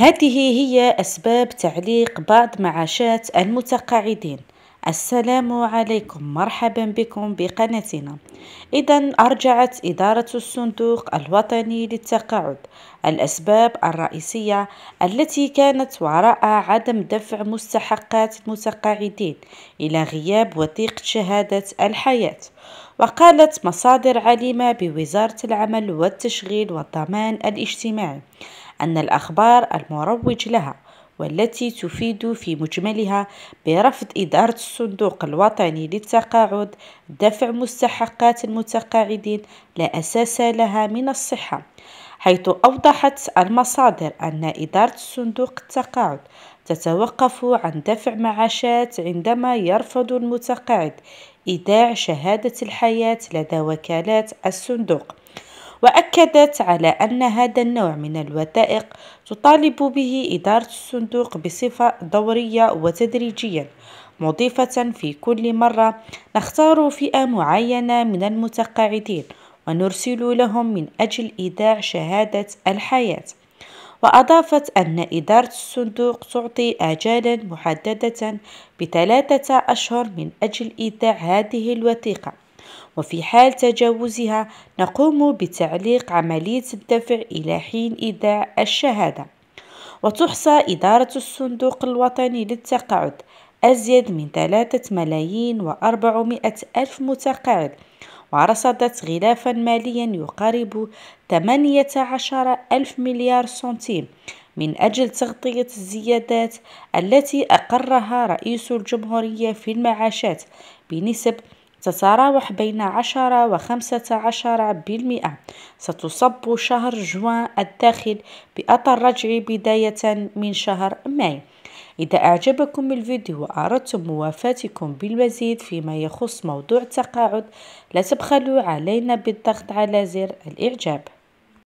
هذه هي أسباب تعليق بعض معاشات المتقاعدين السلام عليكم مرحبا بكم بقناتنا إذا أرجعت إدارة الصندوق الوطني للتقاعد الأسباب الرئيسية التي كانت وراء عدم دفع مستحقات المتقاعدين إلى غياب وثيقة شهادة الحياة وقالت مصادر عليمة بوزارة العمل والتشغيل والضمان الاجتماعي أن الأخبار المروج لها والتي تفيد في مجملها برفض إدارة الصندوق الوطني للتقاعد دفع مستحقات المتقاعدين لا أساس لها من الصحة حيث أوضحت المصادر أن إدارة صندوق التقاعد تتوقف عن دفع معاشات عندما يرفض المتقاعد إيداع شهادة الحياة لدى وكالات الصندوق وأكدت على أن هذا النوع من الوثائق تطالب به إدارة الصندوق بصفة دورية وتدريجية مضيفة في كل مرة نختار فئة معينة من المتقاعدين ونرسل لهم من أجل إيداع شهادة الحياة وأضافت أن إدارة الصندوق تعطي آجالا محددة بثلاثة أشهر من أجل إيداع هذه الوثيقة وفي حال تجاوزها نقوم بتعليق عملية الدفع إلى حين إيداع الشهادة وتحصى إدارة الصندوق الوطني للتقاعد أزيد من ثلاثة ملايين وأربعمائة ألف متقاعد ورصدت غلافا ماليا يقارب 18 ألف مليار سنتيم من أجل تغطية الزيادات التي أقرها رئيس الجمهورية في المعاشات بنسب 0.5% تتراوح بين 10 و 15 بالمئة ستصب شهر جوان الداخل بأطر رجعي بداية من شهر ماي إذا أعجبكم الفيديو وأردتم موافاتكم بالمزيد فيما يخص موضوع التقاعد لا تبخلوا علينا بالضغط على زر الإعجاب